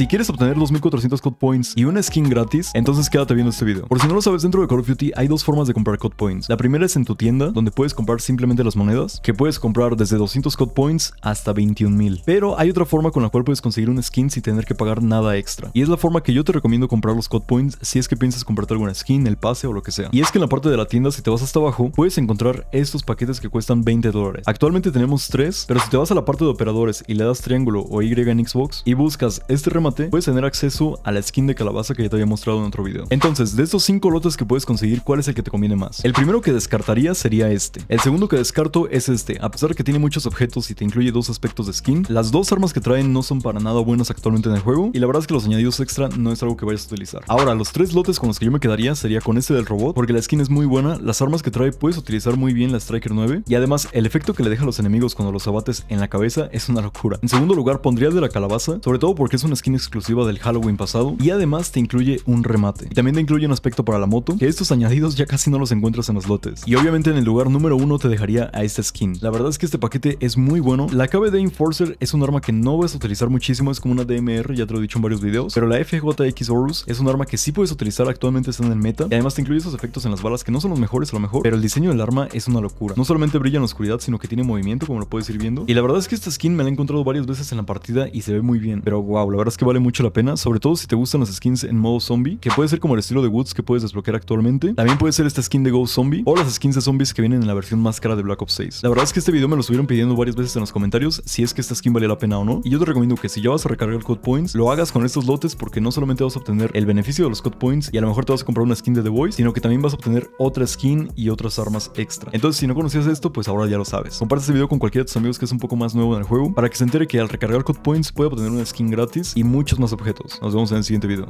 Si quieres obtener 2400 code points y una skin gratis, entonces quédate viendo este video. Por si no lo sabes, dentro de Call of Duty hay dos formas de comprar code points. La primera es en tu tienda, donde puedes comprar simplemente las monedas, que puedes comprar desde 200 code points hasta 21.000. Pero hay otra forma con la cual puedes conseguir una skin sin tener que pagar nada extra. Y es la forma que yo te recomiendo comprar los code points si es que piensas comprarte alguna skin, el pase o lo que sea. Y es que en la parte de la tienda, si te vas hasta abajo, puedes encontrar estos paquetes que cuestan 20 dólares. Actualmente tenemos tres, pero si te vas a la parte de operadores y le das triángulo o Y en Xbox y buscas este remate puedes tener acceso a la skin de calabaza que ya te había mostrado en otro video. Entonces, de estos 5 lotes que puedes conseguir, ¿cuál es el que te conviene más? El primero que descartaría sería este. El segundo que descarto es este. A pesar de que tiene muchos objetos y te incluye dos aspectos de skin, las dos armas que traen no son para nada buenas actualmente en el juego y la verdad es que los añadidos extra no es algo que vayas a utilizar. Ahora, los tres lotes con los que yo me quedaría sería con este del robot, porque la skin es muy buena, las armas que trae puedes utilizar muy bien la Striker 9 y además el efecto que le deja a los enemigos cuando los abates en la cabeza es una locura. En segundo lugar pondría de la calabaza, sobre todo porque es una skin exclusiva del Halloween pasado y además te incluye un remate. Y también te incluye un aspecto para la moto, que estos añadidos ya casi no los encuentras en los lotes. Y obviamente en el lugar número uno te dejaría a esta skin. La verdad es que este paquete es muy bueno. La KBD Enforcer es un arma que no vas a utilizar muchísimo, es como una DMR, ya te lo he dicho en varios videos, pero la FJX Horus es un arma que sí puedes utilizar, actualmente está en el meta, y además te incluye esos efectos en las balas que no son los mejores a lo mejor, pero el diseño del arma es una locura. No solamente brilla en la oscuridad, sino que tiene movimiento, como lo puedes ir viendo. Y la verdad es que esta skin me la he encontrado varias veces en la partida y se ve muy bien, pero wow, la verdad es que vale mucho la pena, sobre todo si te gustan las skins en modo zombie, que puede ser como el estilo de Woods que puedes desbloquear actualmente. También puede ser esta skin de Go Zombie o las skins de zombies que vienen en la versión más cara de Black Ops 6. La verdad es que este video me lo estuvieron pidiendo varias veces en los comentarios si es que esta skin vale la pena o no, y yo te recomiendo que si ya vas a recargar Code Points, lo hagas con estos lotes porque no solamente vas a obtener el beneficio de los Code Points y a lo mejor te vas a comprar una skin de The Voice, sino que también vas a obtener otra skin y otras armas extra. Entonces, si no conocías esto, pues ahora ya lo sabes. Comparte este video con cualquiera de tus amigos que es un poco más nuevo en el juego para que se entere que al recargar Code Points puede obtener una skin gratis y muchos más objetos. Nos vemos en el siguiente video.